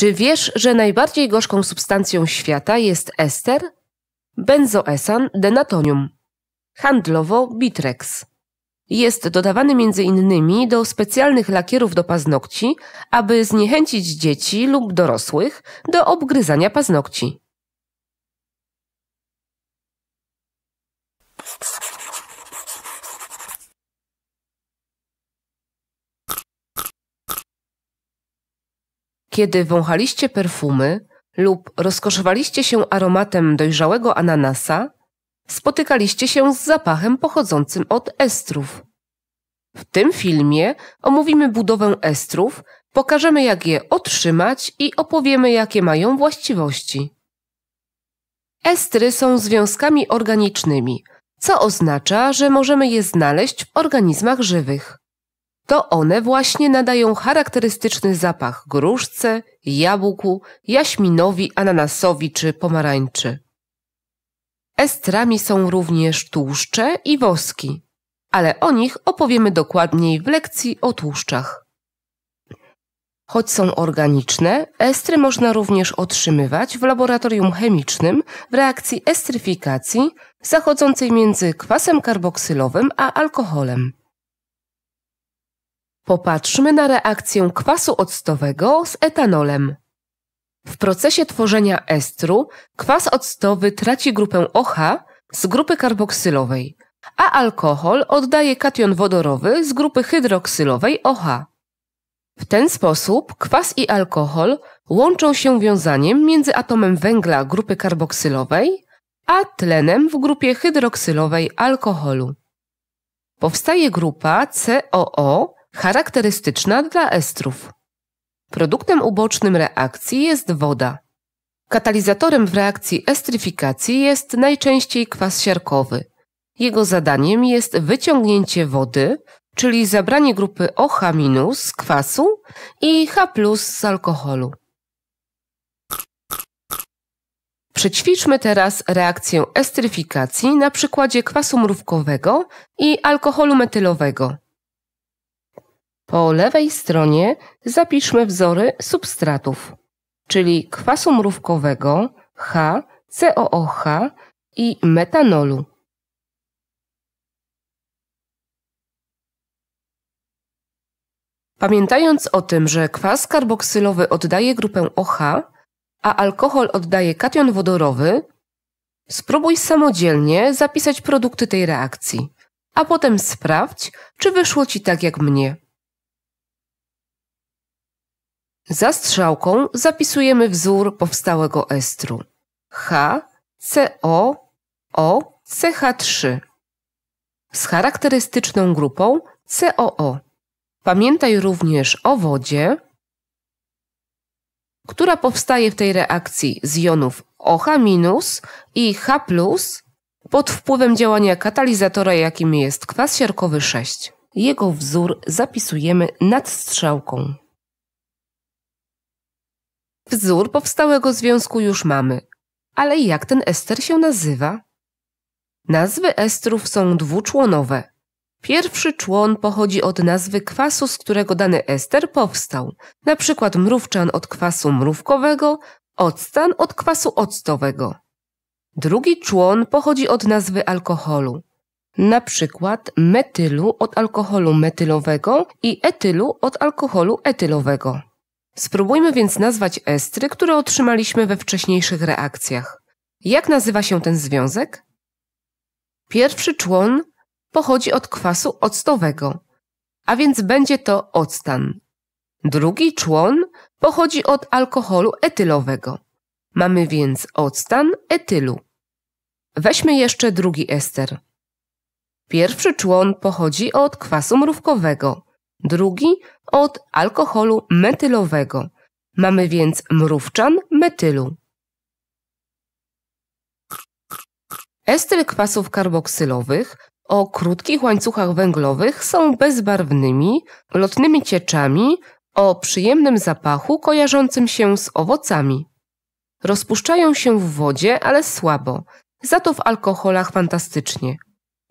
Czy wiesz, że najbardziej gorzką substancją świata jest ester? Benzoesan denatonium. Handlowo Bitrex. Jest dodawany między innymi do specjalnych lakierów do paznokci, aby zniechęcić dzieci lub dorosłych do obgryzania paznokci. Kiedy wąchaliście perfumy lub rozkoszowaliście się aromatem dojrzałego ananasa, spotykaliście się z zapachem pochodzącym od estrów. W tym filmie omówimy budowę estrów, pokażemy jak je otrzymać i opowiemy jakie mają właściwości. Estry są związkami organicznymi, co oznacza, że możemy je znaleźć w organizmach żywych. To one właśnie nadają charakterystyczny zapach gruszce, jabłku, jaśminowi, ananasowi czy pomarańczy. Estrami są również tłuszcze i woski, ale o nich opowiemy dokładniej w lekcji o tłuszczach. Choć są organiczne, estry można również otrzymywać w laboratorium chemicznym w reakcji estryfikacji zachodzącej między kwasem karboksylowym a alkoholem. Popatrzmy na reakcję kwasu octowego z etanolem. W procesie tworzenia estru kwas octowy traci grupę OH z grupy karboksylowej, a alkohol oddaje kation wodorowy z grupy hydroksylowej OH. W ten sposób kwas i alkohol łączą się wiązaniem między atomem węgla grupy karboksylowej a tlenem w grupie hydroksylowej alkoholu. Powstaje grupa COO charakterystyczna dla estrów. Produktem ubocznym reakcji jest woda. Katalizatorem w reakcji estryfikacji jest najczęściej kwas siarkowy. Jego zadaniem jest wyciągnięcie wody, czyli zabranie grupy OH- z kwasu i H z alkoholu. Przećwiczmy teraz reakcję estryfikacji na przykładzie kwasu mrówkowego i alkoholu metylowego. Po lewej stronie zapiszmy wzory substratów, czyli kwasu mrówkowego H, COOH i metanolu. Pamiętając o tym, że kwas karboksylowy oddaje grupę OH, a alkohol oddaje kation wodorowy, spróbuj samodzielnie zapisać produkty tej reakcji, a potem sprawdź, czy wyszło ci tak jak mnie. Za strzałką zapisujemy wzór powstałego estru HCOOCH3 z charakterystyczną grupą COO. Pamiętaj również o wodzie, która powstaje w tej reakcji z jonów OH- i H+, pod wpływem działania katalizatora, jakim jest kwas siarkowy 6. Jego wzór zapisujemy nad strzałką. Wzór powstałego związku już mamy, ale jak ten ester się nazywa? Nazwy estrów są dwuczłonowe. Pierwszy człon pochodzi od nazwy kwasu, z którego dany ester powstał, na przykład mrówczan od kwasu mrówkowego, octan od kwasu octowego. Drugi człon pochodzi od nazwy alkoholu, na przykład metylu od alkoholu metylowego i etylu od alkoholu etylowego. Spróbujmy więc nazwać estry, które otrzymaliśmy we wcześniejszych reakcjach. Jak nazywa się ten związek? Pierwszy człon pochodzi od kwasu octowego, a więc będzie to octan. Drugi człon pochodzi od alkoholu etylowego. Mamy więc octan etylu. Weźmy jeszcze drugi ester. Pierwszy człon pochodzi od kwasu mrówkowego, drugi od alkoholu metylowego. Mamy więc mrówczan metylu. Estery kwasów karboksylowych o krótkich łańcuchach węglowych są bezbarwnymi, lotnymi cieczami o przyjemnym zapachu kojarzącym się z owocami. Rozpuszczają się w wodzie, ale słabo, za to w alkoholach fantastycznie.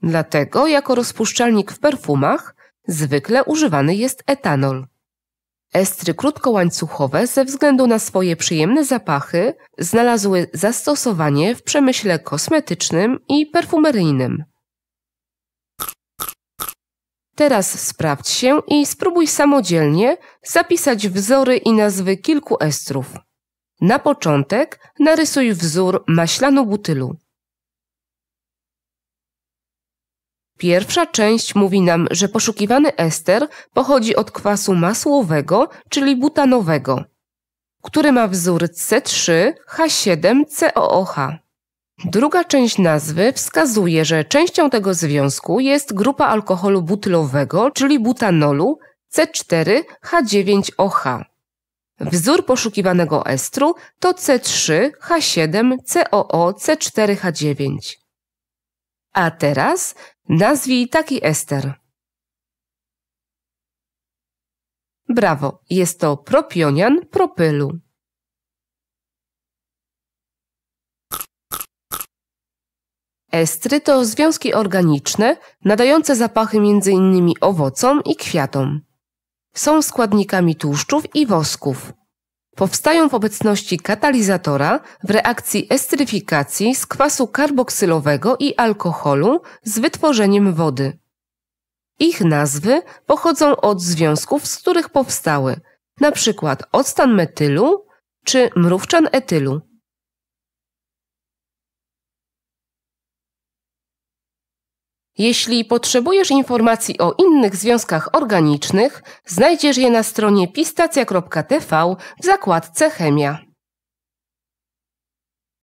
Dlatego jako rozpuszczalnik w perfumach Zwykle używany jest etanol. Estry krótkołańcuchowe ze względu na swoje przyjemne zapachy znalazły zastosowanie w przemyśle kosmetycznym i perfumeryjnym. Teraz sprawdź się i spróbuj samodzielnie zapisać wzory i nazwy kilku estrów. Na początek narysuj wzór maślanu butylu. Pierwsza część mówi nam, że poszukiwany ester pochodzi od kwasu masłowego, czyli butanowego, który ma wzór C3H7COOH. Druga część nazwy wskazuje, że częścią tego związku jest grupa alkoholu butylowego, czyli butanolu C4H9OH. Wzór poszukiwanego estru to C3H7COOC4H9. A teraz Nazwij taki ester. Brawo, jest to propionian propylu. Estry to związki organiczne nadające zapachy m.in. owocom i kwiatom. Są składnikami tłuszczów i wosków. Powstają w obecności katalizatora w reakcji estryfikacji z kwasu karboksylowego i alkoholu z wytworzeniem wody. Ich nazwy pochodzą od związków, z których powstały, np. octan metylu czy mrówczan etylu. Jeśli potrzebujesz informacji o innych związkach organicznych, znajdziesz je na stronie pistacja.tv w zakładce Chemia.